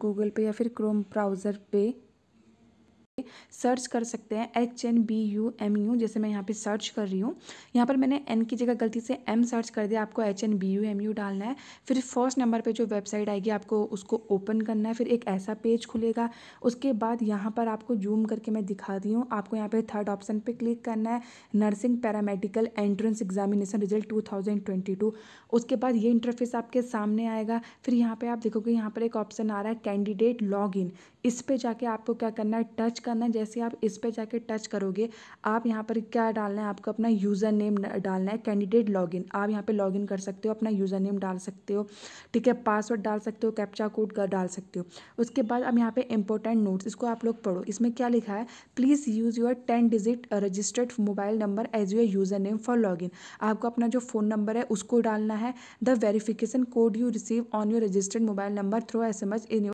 Google पे या फिर क्रोम ब्राउज़र पे सर्च कर सकते हैं H N B U M U जैसे मैं यहाँ पे सर्च कर रही हूँ यहाँ पर मैंने एन की जगह गलती से एम सर्च कर दिया आपको H N B U M U डालना है फिर फर्स्ट नंबर पर जो वेबसाइट आएगी आपको उसको ओपन करना है फिर एक ऐसा पेज खुलेगा उसके बाद यहाँ पर आपको जूम करके मैं दिखा दी हूँ आपको यहाँ पर थर्ड ऑप्शन पर क्लिक करना है nursing paramedical entrance examination result two thousand twenty two उसके बाद ये इंटरफेस आपके सामने आएगा फिर यहाँ पर आप देखोगे यहाँ पर एक ऑप्शन आ रहा है कैंडिडेट लॉग इन इस पर जाके आपको क्या करना है टच करना करना है जैसे आप इस पर जाके टच करोगे आप यहाँ पर क्या डालना है आपको अपना यूज़र नेम डालना है कैंडिडेट लॉगिन आप यहाँ पे लॉगिन कर सकते हो अपना यूज़र नेम डाल सकते हो ठीक है पासवर्ड डाल सकते हो कैप्चा कोड कर डाल सकते हो उसके बाद अब यहाँ पर इंपॉर्टेंट नोट्स इसको आप लोग पढ़ो इसमें क्या लिखा है please use your ten digit registered mobile number as your user name for log आपको अपना जो फ़ोन नंबर है उसको डालना है the verification code you receive on your registered mobile number through S M H in